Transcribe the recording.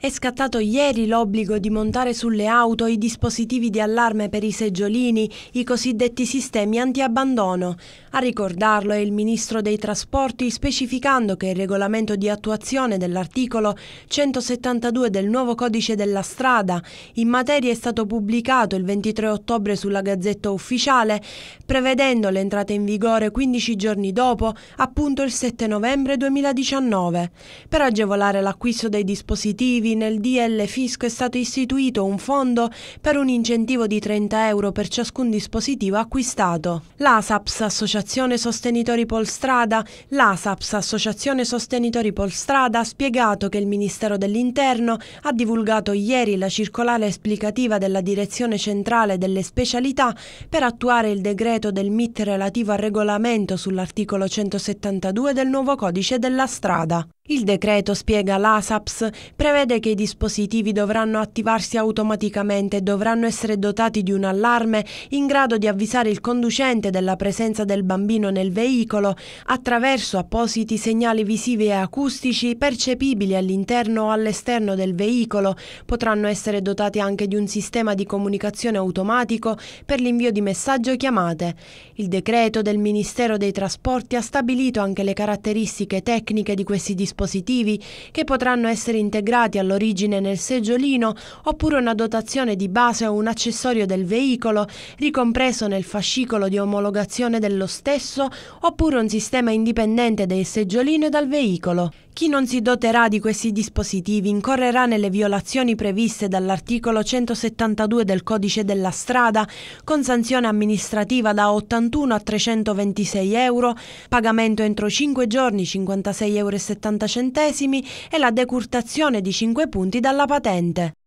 È scattato ieri l'obbligo di montare sulle auto i dispositivi di allarme per i seggiolini, i cosiddetti sistemi antiabbandono. A ricordarlo è il Ministro dei Trasporti specificando che il regolamento di attuazione dell'articolo 172 del nuovo codice della strada in materia è stato pubblicato il 23 ottobre sulla Gazzetta Ufficiale, prevedendo l'entrata in vigore 15 giorni dopo, appunto il 7 novembre 2019. Per agevolare l'acquisto dei dispositivi Ivi nel DL Fisco è stato istituito un fondo per un incentivo di 30 euro per ciascun dispositivo acquistato. L'ASAPS, Associazione Sostenitori Polstrada, l'ASAPS, Associazione Sostenitori Polstrada, ha spiegato che il Ministero dell'Interno ha divulgato ieri la circolare esplicativa della Direzione Centrale delle Specialità per attuare il decreto del MIT relativo al regolamento sull'articolo 172 del nuovo codice della strada. Il decreto, spiega l'ASAPS, prevede che i dispositivi dovranno attivarsi automaticamente e dovranno essere dotati di un allarme in grado di avvisare il conducente della presenza del bambino nel veicolo attraverso appositi segnali visivi e acustici percepibili all'interno o all'esterno del veicolo. Potranno essere dotati anche di un sistema di comunicazione automatico per l'invio di messaggio chiamate. Il decreto del Ministero dei Trasporti ha stabilito anche le caratteristiche tecniche di questi dispositivi dispositivi che potranno essere integrati all'origine nel seggiolino oppure una dotazione di base o un accessorio del veicolo ricompreso nel fascicolo di omologazione dello stesso oppure un sistema indipendente del seggiolino e dal veicolo. Chi non si doterà di questi dispositivi incorrerà nelle violazioni previste dall'articolo 172 del codice della strada con sanzione amministrativa da 81 a 326 euro, pagamento entro 5 giorni 56,75 euro centesimi e la decurtazione di 5 punti dalla patente.